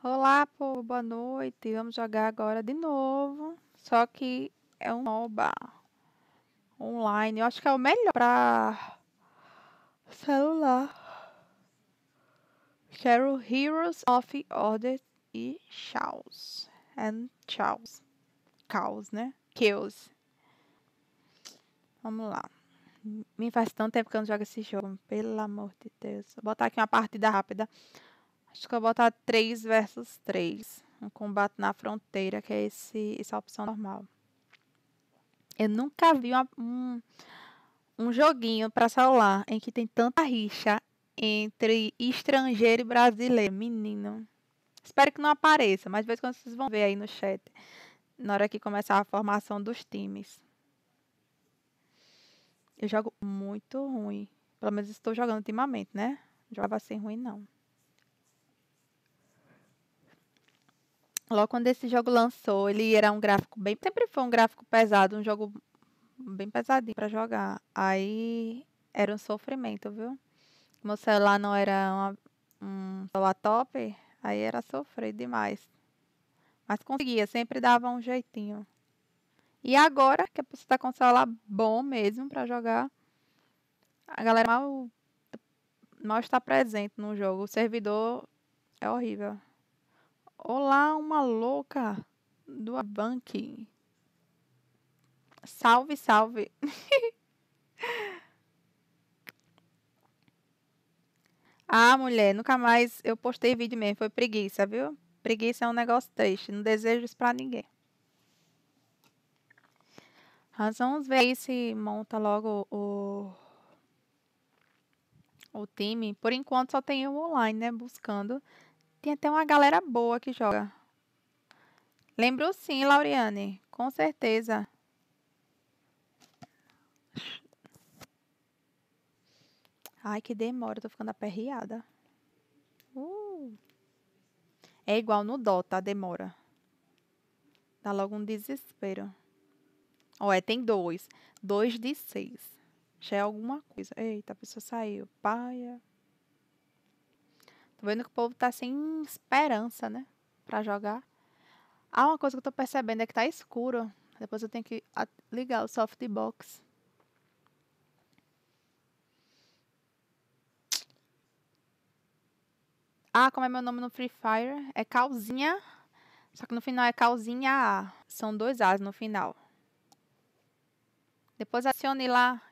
Olá, povo, boa noite. Vamos jogar agora de novo. Só que é um MOBA online. Eu acho que é o melhor para celular. Quero Heroes of Order e Chaos. And Chaos. Chaos, né? Chaos. Vamos lá. Me faz tanto tempo que eu não jogo esse jogo. Pelo amor de Deus. Vou botar aqui uma partida rápida. Acho que eu vou botar 3 versus 3. Um combate na fronteira, que é esse, essa opção normal. Eu nunca vi uma, um, um joguinho para celular em que tem tanta rixa entre estrangeiro e brasileiro. Menino. Espero que não apareça, mas de vez em quando vocês vão ver aí no chat. Na hora que começar a formação dos times. Eu jogo muito ruim. Pelo menos estou jogando ultimamente, né? Jogava assim ruim, não. Logo quando esse jogo lançou, ele era um gráfico bem. Sempre foi um gráfico pesado, um jogo bem pesadinho para jogar. Aí era um sofrimento, viu? Meu celular não era uma, um celular top, aí era sofrer demais. Mas conseguia, sempre dava um jeitinho. E agora que a pessoa tá com um celular bom mesmo para jogar, a galera mal, mal está presente no jogo. O servidor é horrível. Olá, uma louca do banking. Salve, salve. ah, mulher, nunca mais eu postei vídeo mesmo, foi preguiça, viu? Preguiça é um negócio triste, não desejo isso pra ninguém. Mas vamos ver aí se monta logo o, o time. Por enquanto só tem eu online, né? Buscando. Tem até uma galera boa que joga. Lembro sim, Lauriane. Com certeza. Ai, que demora. tô ficando aperreada. Uh. É igual no Dota, demora. Dá logo um desespero. Ó, é, tem dois. Dois de seis. Já é alguma coisa. Eita, a pessoa saiu. Paia. Tô vendo que o povo tá sem esperança, né? Pra jogar. Ah, uma coisa que eu tô percebendo é que tá escuro. Depois eu tenho que ligar o softbox. Ah, como é meu nome no Free Fire? É Calzinha. Só que no final é Calzinha A. São dois A's no final. Depois acione lá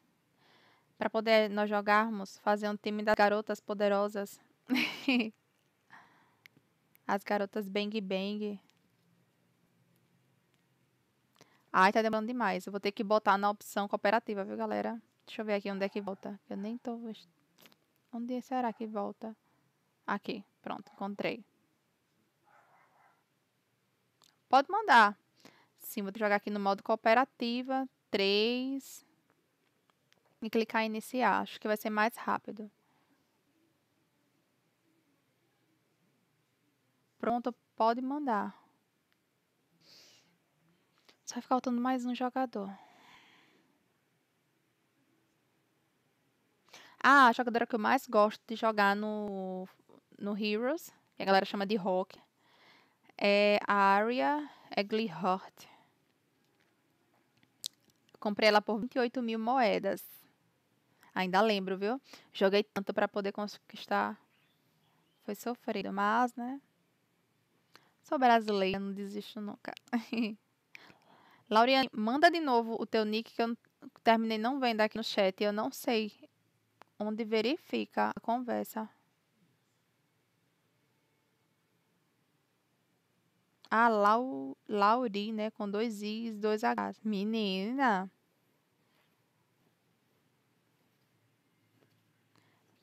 para poder nós jogarmos, fazer um time das garotas poderosas. As garotas Bang Bang. Ai, tá demorando demais. Eu vou ter que botar na opção cooperativa, viu, galera? Deixa eu ver aqui onde é que volta. Eu nem tô... Onde será que volta? Aqui. Pronto, encontrei. Pode mandar. Sim, vou jogar aqui no modo cooperativa. 3. E clicar em iniciar. Acho que vai ser mais rápido. pronta, pode mandar. Só faltando mais um jogador. Ah, a jogadora que eu mais gosto de jogar no, no Heroes, que a galera chama de Rock, é a Arya Eglihort. Comprei ela por 28 mil moedas. Ainda lembro, viu? Joguei tanto para poder conquistar. Foi sofrido, mas, né? Sou brasileira, não desisto nunca. Lauriane, manda de novo o teu nick que eu terminei não vendo aqui no chat. Eu não sei onde verifica a conversa. Ah, Lau, Lauri, né? Com dois I's, dois H's. Menina.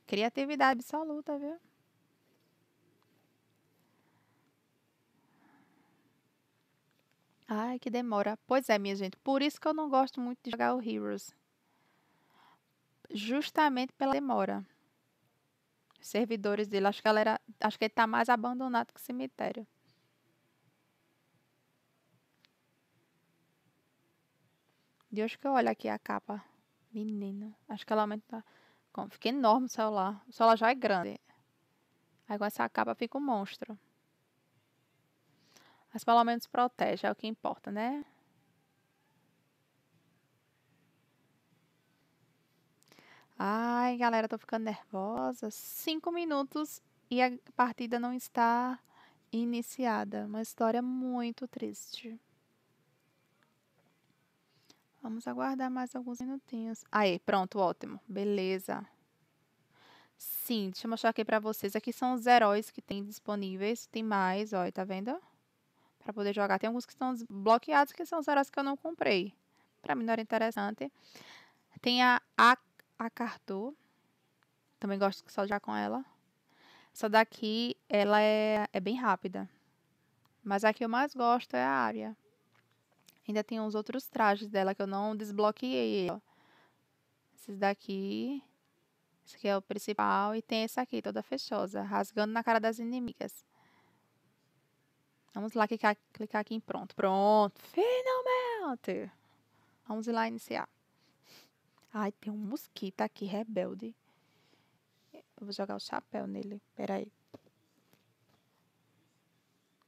Criatividade absoluta, viu? Ai, que demora. Pois é, minha gente. Por isso que eu não gosto muito de jogar o Heroes. Justamente pela demora. Servidores dele. Acho que, galera, acho que ele tá mais abandonado que o cemitério. Deus que eu olho aqui a capa. Menino. Acho que ela aumenta. Fica enorme o celular. O celular já é grande. Aí com essa capa fica um monstro. Mas pelo menos protege, é o que importa, né? Ai, galera, tô ficando nervosa. Cinco minutos e a partida não está iniciada. Uma história muito triste. Vamos aguardar mais alguns minutinhos. Aí, pronto, ótimo. Beleza. Sim, deixa eu mostrar aqui pra vocês. Aqui são os heróis que tem disponíveis. Tem mais, ó, tá vendo? para poder jogar. Tem alguns que estão bloqueados, que são os heróis que eu não comprei. Para mim não era interessante. Tem a cartu Também gosto só de jogar com ela. Essa daqui, ela é, é bem rápida. Mas a que eu mais gosto é a área. Ainda tem uns outros trajes dela que eu não desbloqueei. Esses daqui. Esse aqui é o principal. E tem essa aqui, toda fechosa. Rasgando na cara das inimigas. Vamos lá clicar, clicar aqui em pronto. Pronto, finalmente! Vamos lá iniciar. Ai, tem um mosquito aqui, rebelde. Eu vou jogar o chapéu nele. Pera aí.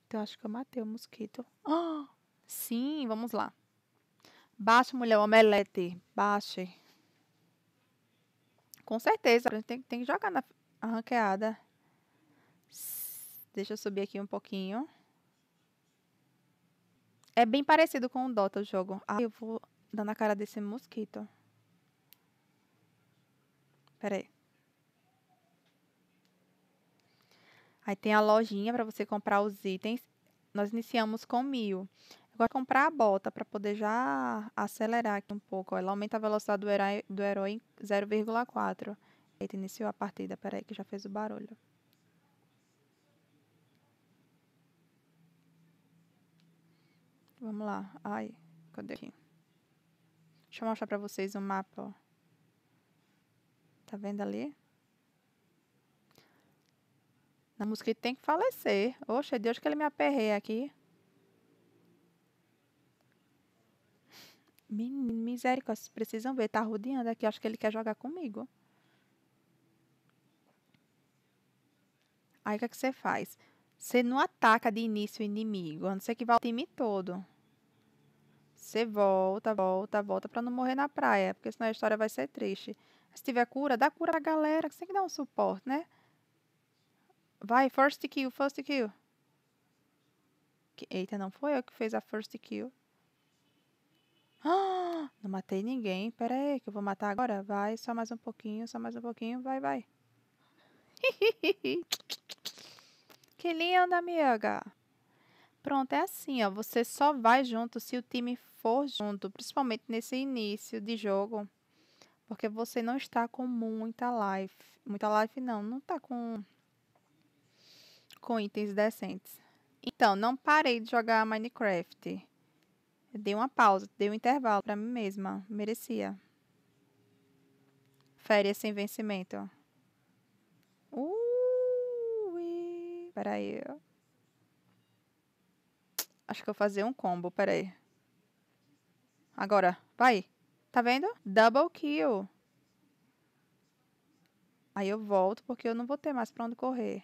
Então, acho que eu matei o mosquito. Oh, sim, vamos lá. Baixa mulher, omelete. Baixe. Com certeza. A gente tem, tem que jogar na arranqueada. Deixa eu subir aqui um pouquinho. É bem parecido com o Dota o jogo. Ah, eu vou dar na cara desse mosquito. Pera aí. Aí tem a lojinha para você comprar os itens. Nós iniciamos com mil. Agora, comprar a bota para poder já acelerar aqui um pouco. Ela aumenta a velocidade do herói, do herói em 0,4. Eita, iniciou a partida. Peraí, que já fez o barulho. Vamos lá. Ai, cadê aqui? Deixa eu mostrar pra vocês o um mapa, ó. Tá vendo ali? Na mosquito tem que falecer. Oxe, é Deus que ele me aperreia aqui. Misericórdia, vocês precisam ver. Tá rodeando aqui. Acho que ele quer jogar comigo. Aí o que, é que você faz? Você não ataca de início o inimigo, a não ser que vá o time todo. Você volta, volta, volta para não morrer na praia, porque senão a história vai ser triste. Se tiver cura, dá cura pra galera, que você tem que dar um suporte, né? Vai, first kill, first kill. Eita, não foi eu que fez a first kill. Ah, não matei ninguém. Pera aí, que eu vou matar agora. Vai, só mais um pouquinho, só mais um pouquinho. Vai, vai. que linda, amiga. Pronto, é assim, ó. Você só vai junto se o time for junto, principalmente nesse início de jogo, porque você não está com muita life, muita life não, não está com com itens decentes. Então, não parei de jogar Minecraft. Eu dei uma pausa, dei um intervalo para mim mesma, merecia. Férias sem vencimento. Ui, peraí. Acho que eu vou fazer um combo, peraí. Agora, vai. Tá vendo? Double kill. Aí eu volto, porque eu não vou ter mais pra onde correr.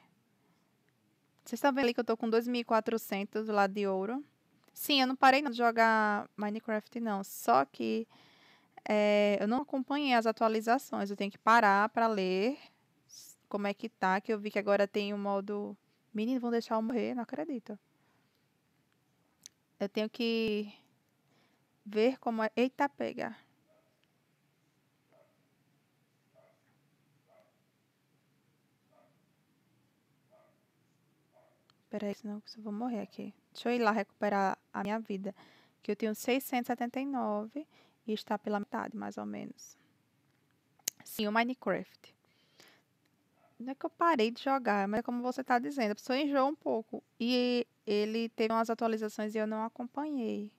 Vocês estão vendo ali que eu tô com 2.400 lá de ouro. Sim, eu não parei de jogar Minecraft, não. Só que é, eu não acompanhei as atualizações. Eu tenho que parar pra ler como é que tá. Que eu vi que agora tem o um modo... Menino, vão deixar eu morrer? Não acredito. Eu tenho que ver como é. Eita, pega. Peraí, senão eu vou morrer aqui. Deixa eu ir lá recuperar a minha vida. Que eu tenho 679 e está pela metade, mais ou menos. Sim, o Minecraft. Não é que eu parei de jogar, mas é como você está dizendo, a pessoa enjoou um pouco. E ele teve umas atualizações e eu não acompanhei.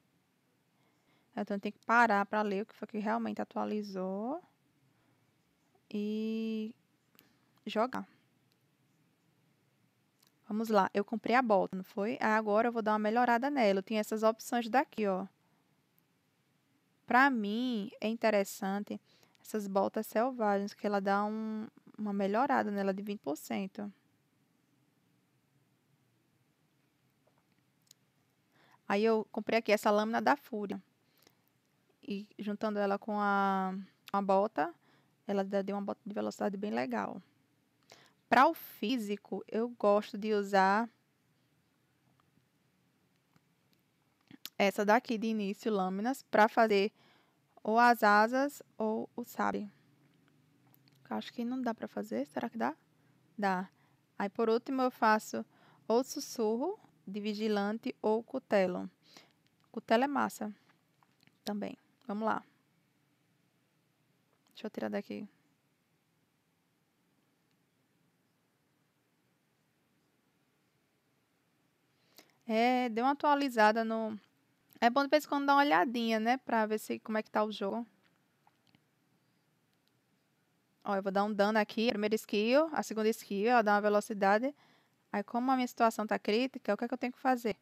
Então, tem que parar para ler o que foi que realmente atualizou e jogar. Vamos lá, eu comprei a bota, não foi? Ah, agora eu vou dar uma melhorada nela. Tem essas opções daqui, ó. Pra mim, é interessante essas botas selvagens, que ela dá um, uma melhorada nela de 20%. Aí eu comprei aqui essa lâmina da fúria e juntando ela com a, a bota, ela deu uma bota de velocidade bem legal. Para o físico, eu gosto de usar essa daqui de início, lâminas, para fazer ou as asas ou o sabre. Acho que não dá para fazer, será que dá? Dá. Aí, por último, eu faço ou sussurro de vigilante ou cutelo. Cutelo é massa também. Vamos lá. Deixa eu tirar daqui. É, deu uma atualizada no. É bom de vez em quando dar uma olhadinha, né? Pra ver se como é que tá o jogo. Ó, eu vou dar um dano aqui. Primeira skill, a segunda skill, ela dá uma velocidade. Aí, como a minha situação tá crítica, o que é que eu tenho que fazer?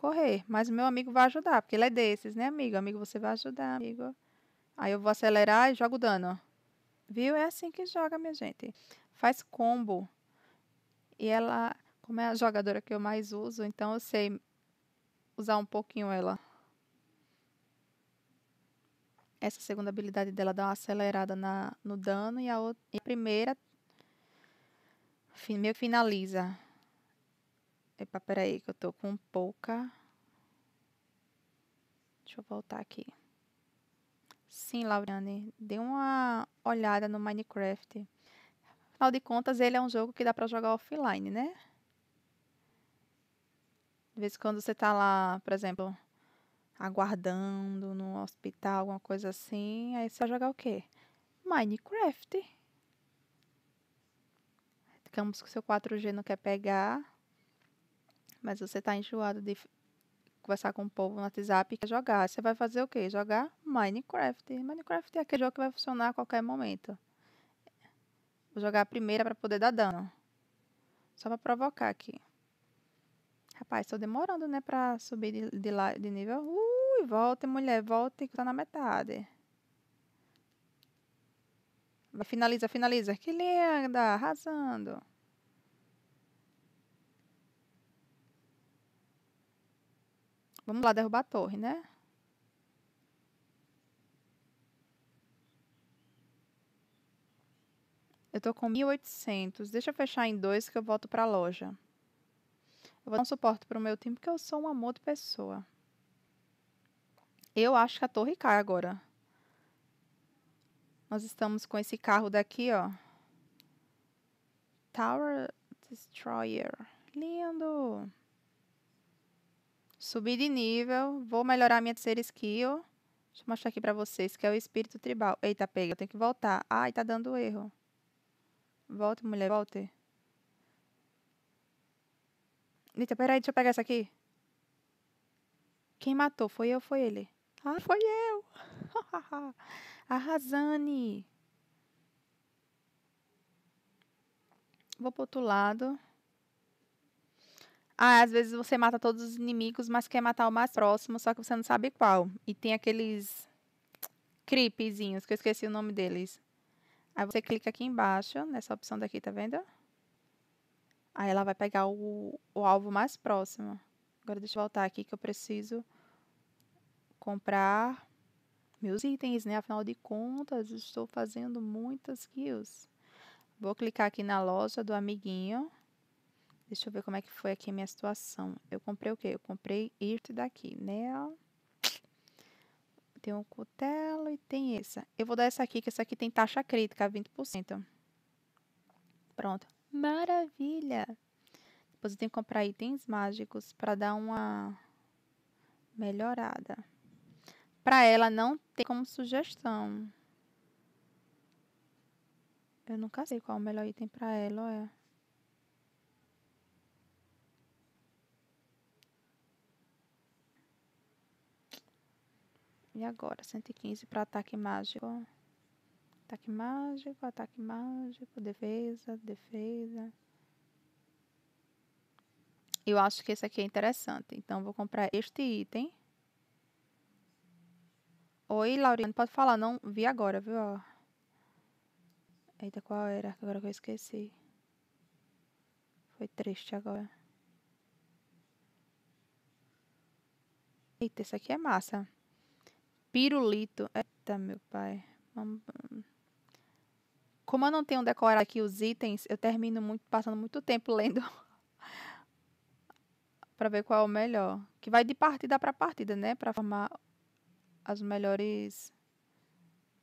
correr. Mas o meu amigo vai ajudar, porque ele é desses, né, amigo? Amigo, você vai ajudar, amigo. Aí eu vou acelerar e jogo dano. Viu? É assim que joga, minha gente. Faz combo. E ela, como é a jogadora que eu mais uso, então eu sei usar um pouquinho ela. Essa segunda habilidade dela dá uma acelerada na, no dano e a, outra, e a primeira meio que finaliza. Epa, peraí, que eu tô com pouca. Deixa eu voltar aqui. Sim, Lauriane, dê uma olhada no Minecraft. Afinal de contas, ele é um jogo que dá pra jogar offline, né? De vez em quando você tá lá, por exemplo, aguardando no hospital, alguma coisa assim, aí você vai jogar o quê? Minecraft. Ficamos que o seu 4G não quer pegar mas você está enjoado de conversar com o povo no WhatsApp e quer jogar. Você vai fazer o quê? Jogar Minecraft. Minecraft é aquele jogo que vai funcionar a qualquer momento. Vou jogar a primeira para poder dar dano. Só para provocar aqui. Rapaz, tô demorando, né, para subir de, de, de nível. Ui, volte, mulher, volte, que tá na metade. Vai, finaliza, finaliza. Que linda, arrasando. Vamos lá derrubar a torre, né? Eu tô com 1800. Deixa eu fechar em dois que eu volto para a loja. Eu vou dar um suporte para o meu time porque eu sou um amor de pessoa. Eu acho que a torre cai agora. Nós estamos com esse carro daqui, ó. Tower Destroyer. Lindo! Subir de nível, vou melhorar minha terceira skill. Deixa eu mostrar aqui pra vocês, que é o espírito tribal. Eita, pega, eu tenho que voltar. Ai, tá dando erro. Volte, mulher, volte. Eita, peraí, deixa eu pegar essa aqui. Quem matou? Foi eu ou foi ele? Ah, foi eu! Arrasane! Vou pro outro lado. Ah, às vezes você mata todos os inimigos, mas quer matar o mais próximo, só que você não sabe qual. E tem aqueles creepzinhos, que eu esqueci o nome deles. Aí você clica aqui embaixo, nessa opção daqui, tá vendo? Aí ela vai pegar o, o alvo mais próximo. Agora deixa eu voltar aqui que eu preciso comprar meus itens, né? Afinal de contas, estou fazendo muitas kills. Vou clicar aqui na loja do amiguinho. Deixa eu ver como é que foi aqui a minha situação. Eu comprei o quê? Eu comprei irte daqui, né? Tem um cutelo e tem essa. Eu vou dar essa aqui, que essa aqui tem taxa crítica, 20%. Pronto. Maravilha! Depois eu tenho que comprar itens mágicos para dar uma melhorada. Para ela não ter como sugestão. Eu nunca sei qual é o melhor item para ela, olha. E agora? 115 para ataque mágico. Ataque mágico, ataque mágico, defesa, defesa. Eu acho que esse aqui é interessante. Então, vou comprar este item. Oi, Lauriane, pode falar. Não vi agora, viu? Eita, qual era? Agora que eu esqueci. Foi triste agora. Eita, esse aqui é massa. Pirulito. Eita, meu pai. Hum. Como eu não tenho decorado aqui os itens, eu termino muito, passando muito tempo lendo para ver qual é o melhor. Que vai de partida para partida, né? Para formar as melhores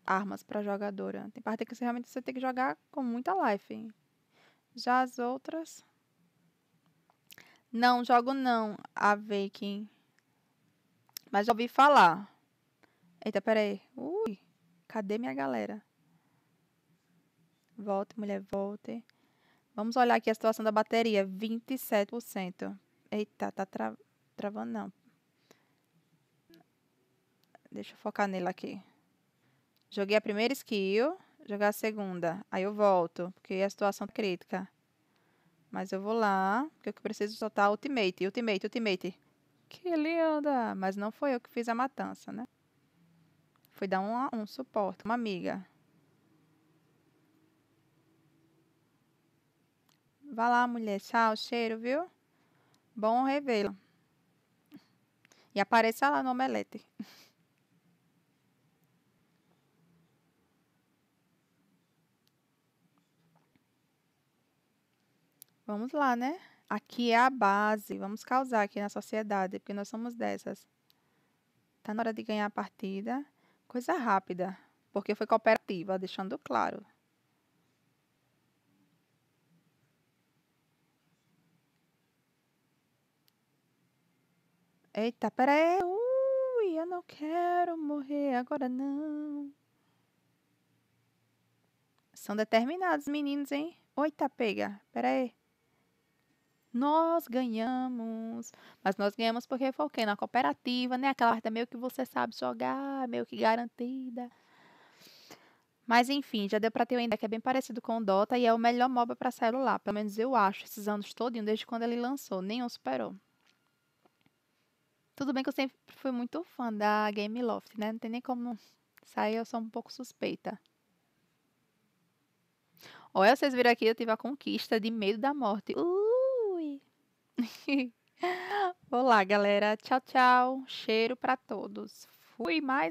armas para jogadora. Tem parte que você realmente você tem que jogar com muita life. Hein? Já as outras. Não, jogo não, a Viking. Mas já ouvi falar. Eita, peraí. Ui, cadê minha galera? Volte, mulher, volte. Vamos olhar aqui a situação da bateria. 27%. Eita, tá tra travando, não. Deixa eu focar nela aqui. Joguei a primeira skill, jogar a segunda. Aí eu volto, porque a situação é crítica. Mas eu vou lá, porque eu preciso soltar ultimate, ultimate, ultimate. Que linda! Mas não foi eu que fiz a matança, né? Foi dar um, um suporte, uma amiga. Vá lá, mulher, sal, cheiro, viu? Bom revê-la. E apareça lá no omelete. Vamos lá, né? Aqui é a base. Vamos causar aqui na sociedade, porque nós somos dessas. Tá na hora de ganhar a partida. Coisa rápida, porque foi cooperativa, deixando claro. Eita, peraí. Ui, eu não quero morrer agora, não. São determinados meninos, hein? Oita, pega. Peraí nós ganhamos. Mas nós ganhamos porque foi o quê? Na cooperativa, né? Aquela arte meio que você sabe jogar, meio que garantida. Mas enfim, já deu para ter ainda que é bem parecido com o Dota e é o melhor MOBA para celular, pelo menos eu acho, esses anos todinho, desde quando ele lançou, nenhum superou. Tudo bem que eu sempre fui muito fã da Game Loft, né? Não tem nem como sair, eu sou um pouco suspeita. Olha, vocês viram aqui, eu tive a conquista de medo da morte. Uh! Olá, galera. Tchau, tchau. Cheiro para todos. Fui mais